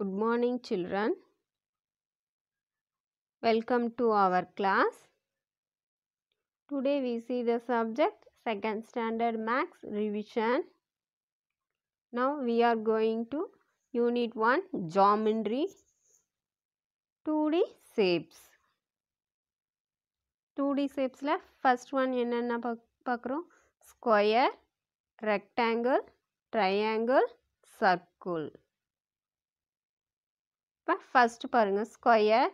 Good morning children. Welcome to our class. Today we see the subject second standard max revision. Now we are going to unit 1 geometry 2D shapes. 2D shapesல first one என்னென்ன பார்க்குறோம் d La 1st rectangle பாரககுறோம square, rectangle, triangle, circle. இப்போ first பாருங்கள் square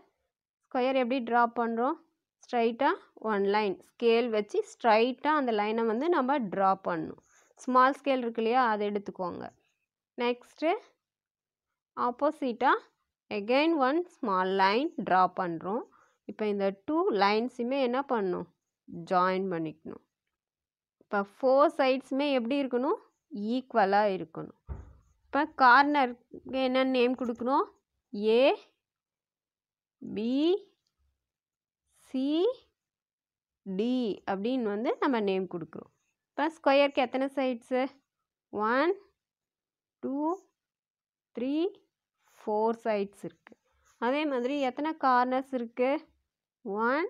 square எப்படி draw பண்ணுறோம் ஸ்ட்ரைட்டாக one line scale வச்சு ஸ்ட்ரைட்டாக அந்த லைனை வந்து நம்ம ட்ரா பண்ணணும் ஸ்மால் ஸ்கேல் இருக்கு இல்லையா அதை எடுத்துக்கோங்க நெக்ஸ்ட்டு ஆப்போசிட்டாக again one small line draw பண்ணுறோம் இப்போ இந்த டூ லைன்ஸுமே என்ன பண்ணும் ஜாயின் பண்ணிக்கணும் இப்போ ஃபோர் சைட்ஸுமே எப்படி இருக்கணும் ஈக்குவலாக இருக்கணும் இப்போ கார்னருக்கு என்ன நேம் கொடுக்கணும் ஏ பி சி டி அப்படின்னு வந்து நம்ம நேம் கொடுக்குறோம் இப்போ ஸ்கொயருக்கு எத்தனை sides one two three four sides இருக்குது அதே மாதிரி எத்தனை கார்னர்ஸ் இருக்குது ஒன்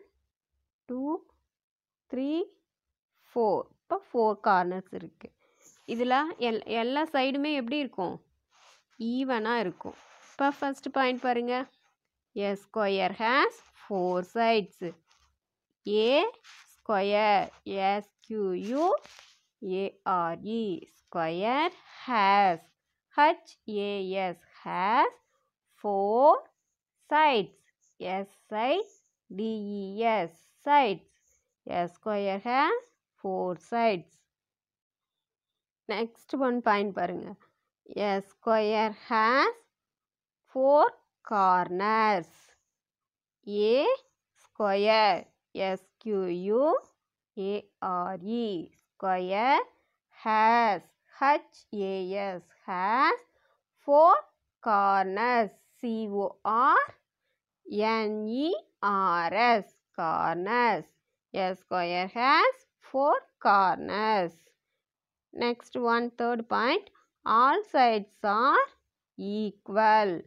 டூ த்ரீ ஃபோர் இப்போ ஃபோர் கார்னர்ஸ் இருக்குது இதில் எல் எல்லா சைடுமே எப்படி இருக்கும் ஈவனாக இருக்கும் இப்போ ஃபஸ்ட் பாயிண்ட் பாருங்கள் a square has four sides a square S Q U A R E square has H A S has four sides S I D E S sides S square has four sides next one point பாருங்கள் S square has four corners. A square S Q U A R E square has H A S has four corners C O R N E R S corners. A square has four corners. Next one third point all sides are equal.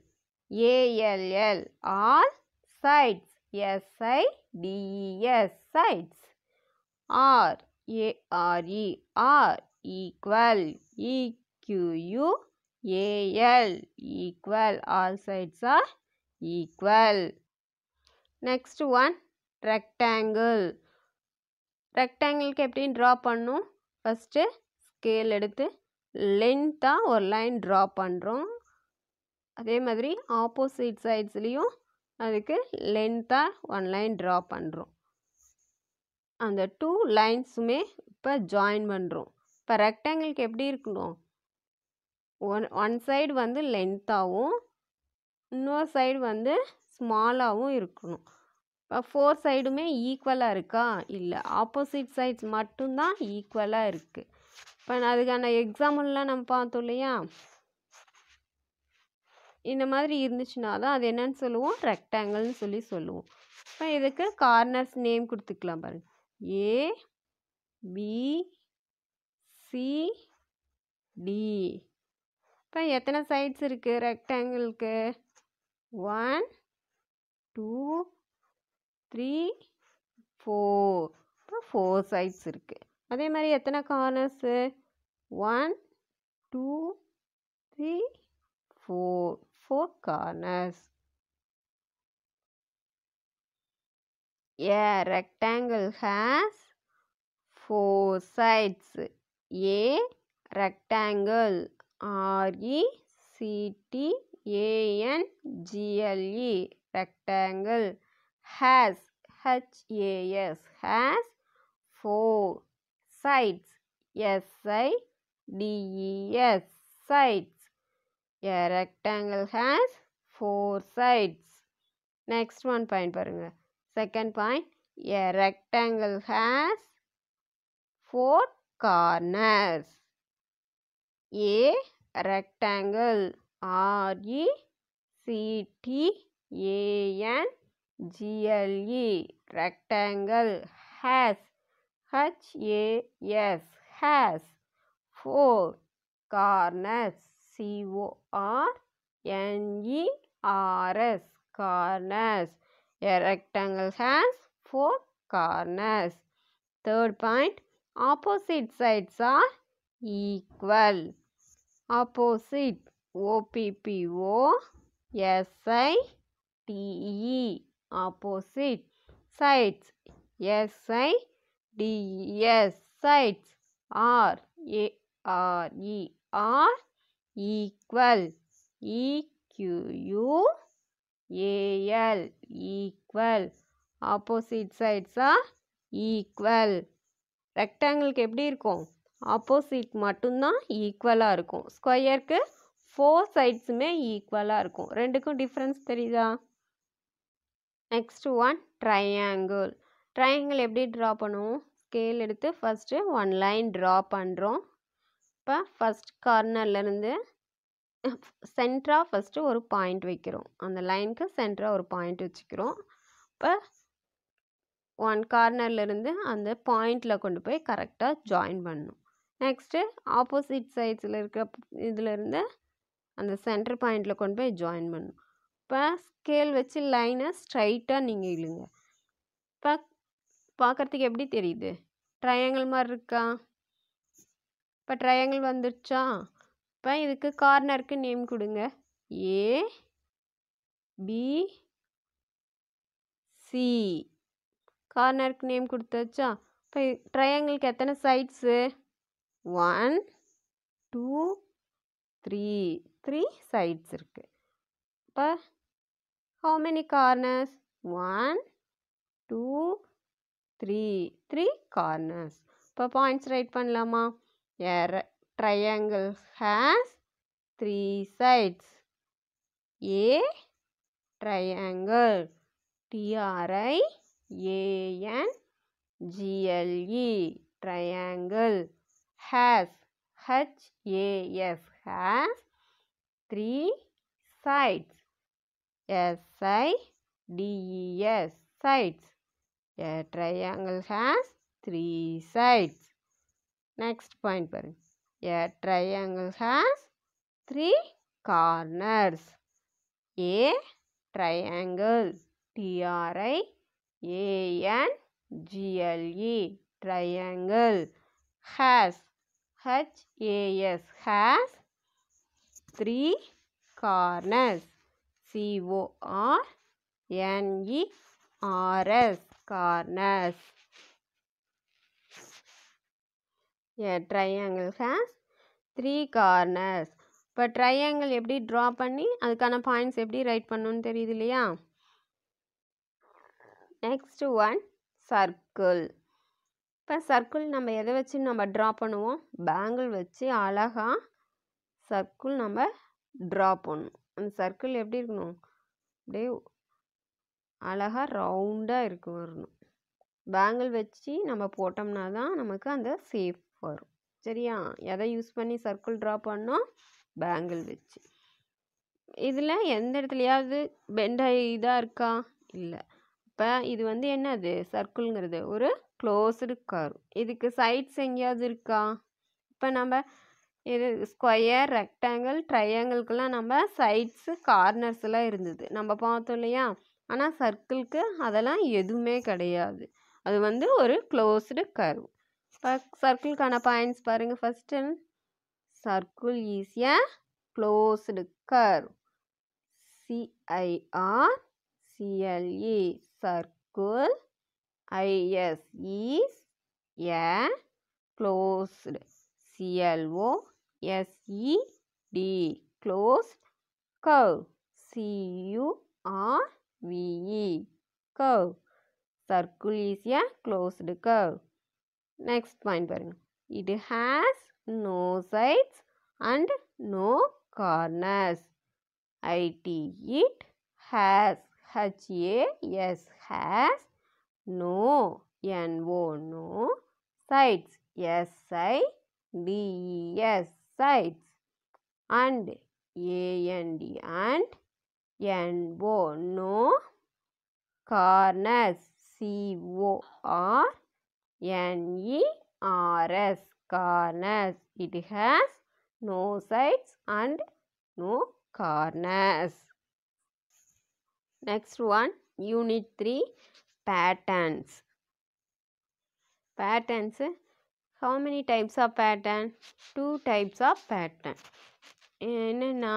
A L L all sides S I D E S sides are A R E are equal E Q U A L equal all sides are equal next one rectangle ரெக்டாங்கிளுக்கு எப்படின்னு draw பண்ணும் first scale எடுத்து லென்த்தாக ஒரு line draw பண்ணுறோம் அதே மாதிரி opposite சைட்ஸ்லேயும் அதுக்கு லென்த்தாக ஒன் லைன் ட்ரா பண்ணுறோம் அந்த டூ லைன்ஸுமே இப்போ ஜாயின் பண்ணுறோம் இப்போ ரெக்டாங்கிளுக்கு எப்படி இருக்கணும் ஒன் ஒன் சைடு வந்து லென்த்தாகவும் இன்னொரு சைடு வந்து ஸ்மாலாகவும் இருக்கணும் இப்போ ஃபோர் சைடுமே ஈக்குவலாக இருக்கா இல்லை ஆப்போசிட் சைட்ஸ் மட்டும்தான் ஈக்குவலாக இருக்குது இப்போ அதுக்கான எக்ஸாம்பிள்லாம் நம்ம பார்த்தோம் இல்லையா இந்த மாதிரி இருந்துச்சுன்னா தான் அது என்னன்னு சொல்லுவோம் ரெக்டாங்கிள்னு சொல்லி சொல்லுவோம் இப்போ இதுக்கு கார்னர்ஸ் நேம் கொடுத்துக்கலாம் பாருங்கள் ஏ பி சி டி இப்போ எத்தனை சைட்ஸ் இருக்குது ரெக்டாங்கிளுக்கு ஒன் டூ த்ரீ ஃபோர் இப்போ ஃபோர் சைட்ஸ் இருக்குது அதே மாதிரி எத்தனை corners one two three four four corners. A rectangle has four sides. A rectangle R E C T A N G L E rectangle has H A S has four sides S I D E S sides a rectangle has four sides. Next one point பாருங்க. Second point. A rectangle has four corners. A rectangle. R E C T A N G L E. Rectangle has H A S has four corners. C O R N E R S corners a rectangle has four corners third point opposite sides are equal opposite O O P P S I oppo E opposite sides S I D E S sides are a r e r equal E Q U A L equal opposite sides are equal ரெக்டாங்கிளுக்கு எப்படி இருக்கும் opposite மட்டும்தான் ஈக்குவலாக இருக்கும் ஸ்கொயருக்கு four சைட்ஸுமே ஈக்குவலாக இருக்கும் ரெண்டுக்கும் டிஃப்ரென்ஸ் தெரியுதா நெக்ஸ்ட் ஒன் ட்ரையாங்கிள் ட்ரையாங்கிள் எப்படி ட்ரா பண்ணுவோம் ஸ்கேல் எடுத்து ஃபஸ்ட்டு ஒன் லைன் ட்ரா பண்ணுறோம் இப்போ ஃபஸ்ட் கார்னர்லேருந்து சென்ட்ராக ஃபஸ்ட்டு ஒரு பாயிண்ட் வைக்கிறோம் அந்த லைனுக்கு சென்ட்ராக ஒரு பாயிண்ட் வச்சுக்கிறோம் இப்போ ஒன் கார்னர்லேருந்து அந்த பாயிண்ட்டில் கொண்டு போய் கரெக்டாக ஜாயின் பண்ணணும் நெக்ஸ்ட்டு ஆப்போசிட் சைட்ஸில் இருக்கிற இதிலேருந்து அந்த சென்டர் பாயிண்ட்டில் கொண்டு போய் ஜாயின் பண்ணணும் இப்போ ஸ்கேல் வச்சு லைனை ஸ்ட்ரைட்டாக நீங்கள் இழுங்க இப்போ பார்க்குறதுக்கு எப்படி தெரியுது ட்ரையாங்கிள் மாதிரி இருக்கா இப்போ ட்ரையாங்கிள் வந்துடுச்சா இப்போ இதுக்கு கார்னருக்கு நேம் கொடுங்க ஏ பி சி கார்னருக்கு நேம் கொடுத்தாச்சா இப்போ ட்ரையாங்கிளுக்கு எத்தனை sides one two three three sides இருக்குது இப்போ how many corners one two three three corners இப்போ பாயிண்ட்ஸ் ரைட் பண்ணலாமா A triangle has three sides. A triangle. T R I A N G L E. Triangle has H A S has three sides. S I D E S sides. A triangle has three sides. Next point पर a triangle has three corners a triangle T R A N G L E triangle has H A S has three corners C O R N E R S corners a triangle has three corners இப்போ triangle எப்படி draw பண்ணி அதுக்கான points எப்படி write பண்ணணும்னு தெரியுது இல்லையா next one circle இப்போ circle நம்ம எதை வச்சு நம்ம ட்ரா பண்ணுவோம் பேங்கிள் வச்சு அழகாக சர்க்கிள் நம்ம ட்ரா பண்ணணும் அந்த சர்க்கிள் எப்படி இருக்கணும் அப்படியே அழகாக ரவுண்டாக இருக்கு வரணும் பேங்கிள் வச்சு நம்ம போட்டோம்னா தான் நமக்கு அந்த சேஃப் வரும் சரியா எதை யூஸ் பண்ணி சர்க்கிள் ட்ரா பண்ணோம் பேங்கிள் வச்சு இதில் எந்த இடத்துலையாவது பெண்டாய் இதாக இருக்கா இல்லை இப்போ இது வந்து என்னது சர்க்கிள்ங்கிறது ஒரு க்ளோஸ்டு கர்வ் இதுக்கு சைட்ஸ் எங்கேயாவது இருக்கா இப்போ நம்ம இது ஸ்கொயர் ரெக்டாங்கிள் ட்ரையாங்கிள்க்குலாம் நம்ம சைட்ஸு கார்னர்ஸ்லாம் இருந்தது நம்ம பார்த்தோம் இல்லையா ஆனால் சர்க்கிள்க்கு அதெல்லாம் எதுவுமே கிடையாது அது வந்து ஒரு க்ளோஸ்டு கர்வ் சர்க்கிள்க்கான பாயிண்ட்ஸ் பாருங்கள் first circle is a closed curve C I R C L E circle I S is a closed C L O S E D closed curve C U R V E curve circle is a closed curve next point varunga it has no sides and no corners it it has h a s has no n o no sides Yes, sides and a n d and n o no corners c o r N-E-R-S, corners. It has no sides and no corners. Next one, Unit 3, Patterns. Patterns, how many types of pattern? Two types of pattern. என்னென்னா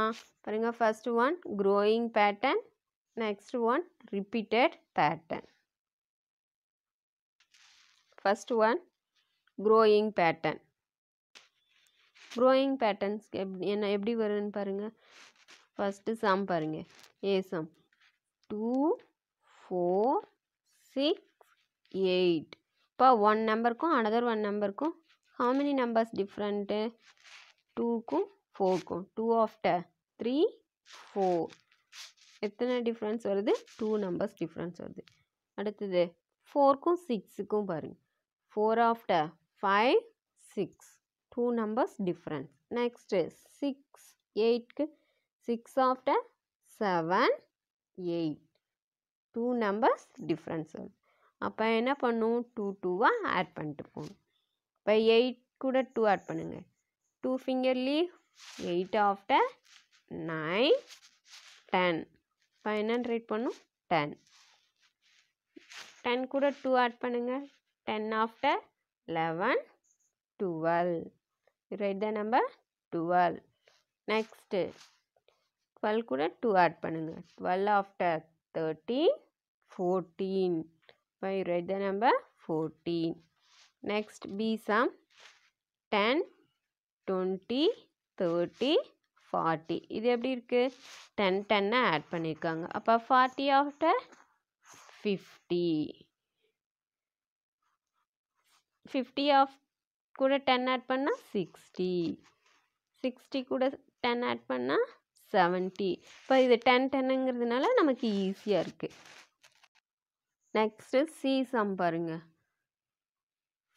பாருங்கள் first one, growing pattern. Next one, repeated pattern. First one growing pattern growing பேட்டர்ன்ஸ்க்கு எப் என்ன எப்படி வரும்னு பாருங்கள் first sum பாருங்கள் A sum two four six eight இப்போ ஒன் நம்பருக்கும் அனதர் ஒன் நம்பருக்கும் ஹவு மெனி நம்பர்ஸ் டிஃப்ரெண்ட்டு டூக்கும் ஃபோர்க்கும் டூ ஆஃப்டர் த்ரீ ஃபோர் எத்தனை டிஃப்ரென்ஸ் வருது டூ நம்பர்ஸ் டிஃப்ரென்ஸ் வருது அடுத்தது ஃபோர்க்கும் சிக்ஸுக்கும் பாருங்கள் 4 after 5, 6. 2 numbers different. Next is 6, 8. 6 after 7, 8. 2 numbers different. அப்போ என்ன பண்ணும் 2 டூவாக ஆட் பண்ணிட்டு போகணும் இப்போ 8 குட 2 add பண்ணுங்க. 2 finger லீவ் 8 after 9, 10. இப்போ என்ன ரேட் பண்ணும் 10. 10 குட 2 add பண்ணுங்க. 10 after 11, 12. You write the number 12. Next, 12 கூட 2 add பண்ணுங்க. 12 after 13, 14. Now you write the number 14. Next, B sum 10, 20, 30, 40. இது எப்படி இருக்கு 10, 10 ஆட் பண்ணியிருக்காங்க அப்போ forty after fifty fifty of கூட டென் ஆட் பண்ணால் சிக்ஸ்டி சிக்ஸ்டி கூட டென் ஆட் பண்ணால் செவன்ட்டி இப்போ இது டென் டென்னுங்கிறதுனால நமக்கு ஈஸியாக இருக்குது நெக்ஸ்ட்டு சி சம் பாருங்கள்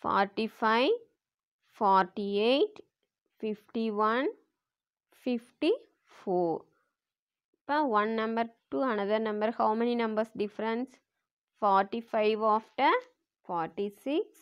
forty five forty eight fifty one fifty four இப்போ one number two another number how many numbers difference forty five after forty six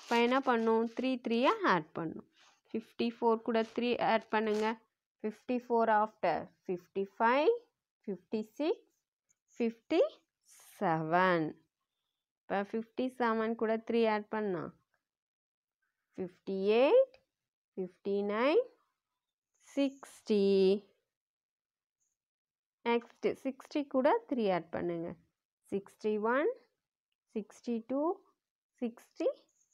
இப்போ என்ன பண்ணும் த்ரீ த்ரீயை ஆட் பண்ணும் ஃபிஃப்டி ஃபோர் கூட த்ரீ ஆட் பண்ணுங்கள் fifty four after fifty five fifty six fifty seven இப்போ fifty seven கூட three add பண்ணா fifty eight fifty nine sixty next sixty கூட த்ரீ ஆட் பண்ணுங்கள் sixty one sixty two sixty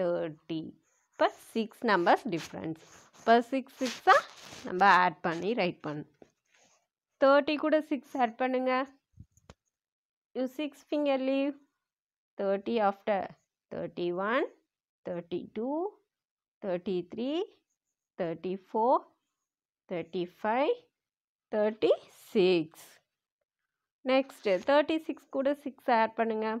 thirty இப்போ six numbers difference இப்போ six சிக்ஸாக நம்ம add பண்ணி ரைட் பண்ணு தேர்ட்டி கூட சிக்ஸ் ஆட் பண்ணுங்க you six finger leave thirty after thirty one thirty two thirty three thirty four thirty five thirty six next thirty six கூட six add பண்ணுங்கள்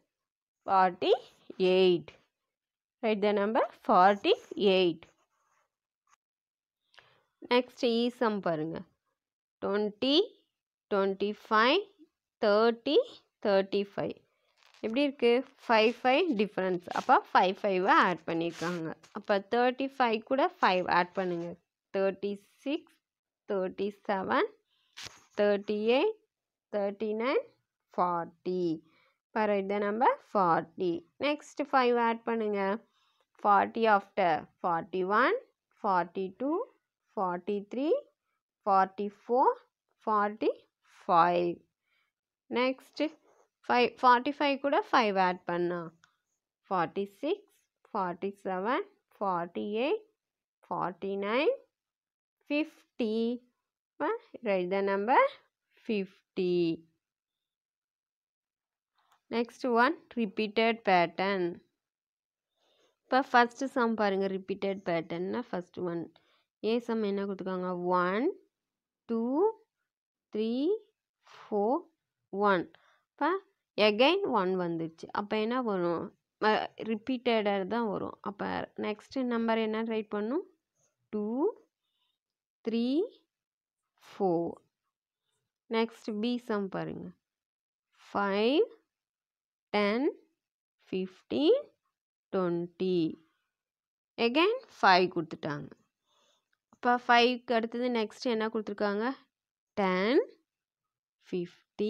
48. Write the number 48. Next e sum parunga 20, 25, 30, 35. எப்படி இருக்கு five five difference அப்போ five ஃபைவை add பண்ணியிருக்காங்க அப்போ thirty five கூட five add பண்ணுங்க thirty six thirty seven thirty eight thirty nine forty write the number 40 next 5 add பண்ணுங்க 40 ஆப்டர் 41 42 43 44 45 நெக்ஸ்ட் 5 45 கூட 5 ஆட் பண்ணா 46 47 48 49 50 write the number 50 next one repeated pattern இப்போ ஃபஸ்ட்டு சம் பாருங்கள் repeated பேட்டர்ன்னா first one A sum என்ன கொடுத்துருக்காங்க one two three four one இப்போ again one வந்துடுச்சு அப்போ என்ன வரும் ரிப்பீட்டடாக தான் வரும் அப்போ நெக்ஸ்ட்டு நம்பர் என்ன ரைட் பண்ணும் two three four next B sum பாருங்கள் ஃபைவ் 10 15 20 again 5 கொடுத்துட்டாங்க அப்போ 5 அடுத்தது next என்ன கொடுத்துருக்காங்க டென் 15,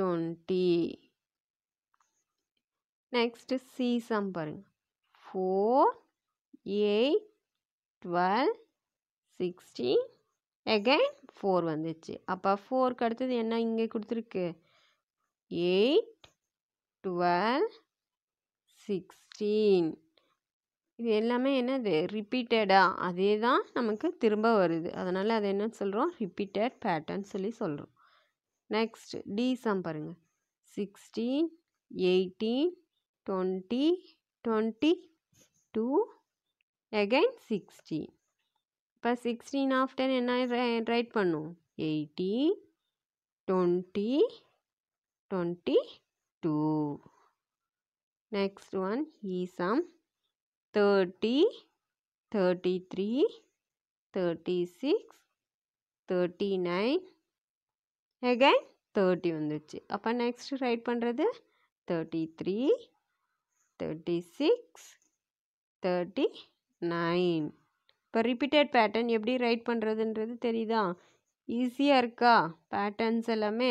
20. நெக்ஸ்ட்டு சி சம் பாருங்கள் four eight twelve 16. Again four வந்துச்சு அப்போ ஃபோருக்கு அடுத்தது என்ன இங்கே கொடுத்துருக்கு எயிட் டுவெல் சிக்ஸ்டீன் இது எல்லாமே என்னது ரிப்பீட்டடாக அதே தான் நமக்கு திரும்ப வருது அதனால் அது என்ன சொல்கிறோம் ரிப்பீட்டட் பேட்டர்ன் சொல்லி சொல்கிறோம் நெக்ஸ்ட் டி சம் பாருங்கள் sixteen eighteen twenty twenty two again sixteen இப்போ சிக்ஸ்டீன் ஆஃப்டர் என்ன ரைட் பண்ணும் eighteen twenty 22. Next one is sum 30, 33, 36, 39. Again 30 வந்துச்சு. பண்ணுறது next write தேர்ட்டி 33, 36, 39. இப்போ ரிப்பீட்டட் பேட்டர்ன் எப்படி ரைட் பண்ணுறதுன்றது தெரியுதா ஈஸியாக இருக்கா பேட்டர்ன்ஸ் எல்லாமே